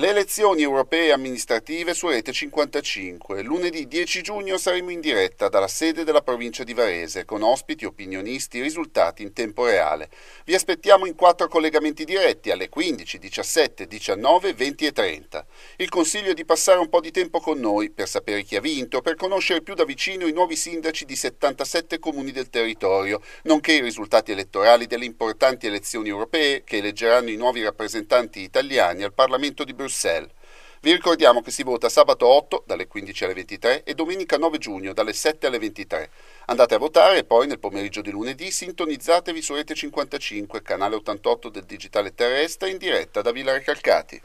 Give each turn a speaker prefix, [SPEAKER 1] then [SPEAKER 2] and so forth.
[SPEAKER 1] Le elezioni europee amministrative su Rete 55. Lunedì 10 giugno saremo in diretta dalla sede della provincia di Varese con ospiti, opinionisti, e risultati in tempo reale. Vi aspettiamo in quattro collegamenti diretti alle 15, 17, 19, 20 e 30. Il consiglio è di passare un po' di tempo con noi per sapere chi ha vinto, per conoscere più da vicino i nuovi sindaci di 77 comuni del territorio, nonché i risultati elettorali delle importanti elezioni europee che eleggeranno i nuovi rappresentanti italiani al Parlamento di Bruxelles Bruxelles. Vi ricordiamo che si vota sabato 8 dalle 15 alle 23 e domenica 9 giugno dalle 7 alle 23. Andate a votare e poi nel pomeriggio di lunedì sintonizzatevi su Rete 55, canale 88 del Digitale Terrestre in diretta da Villa Recalcati.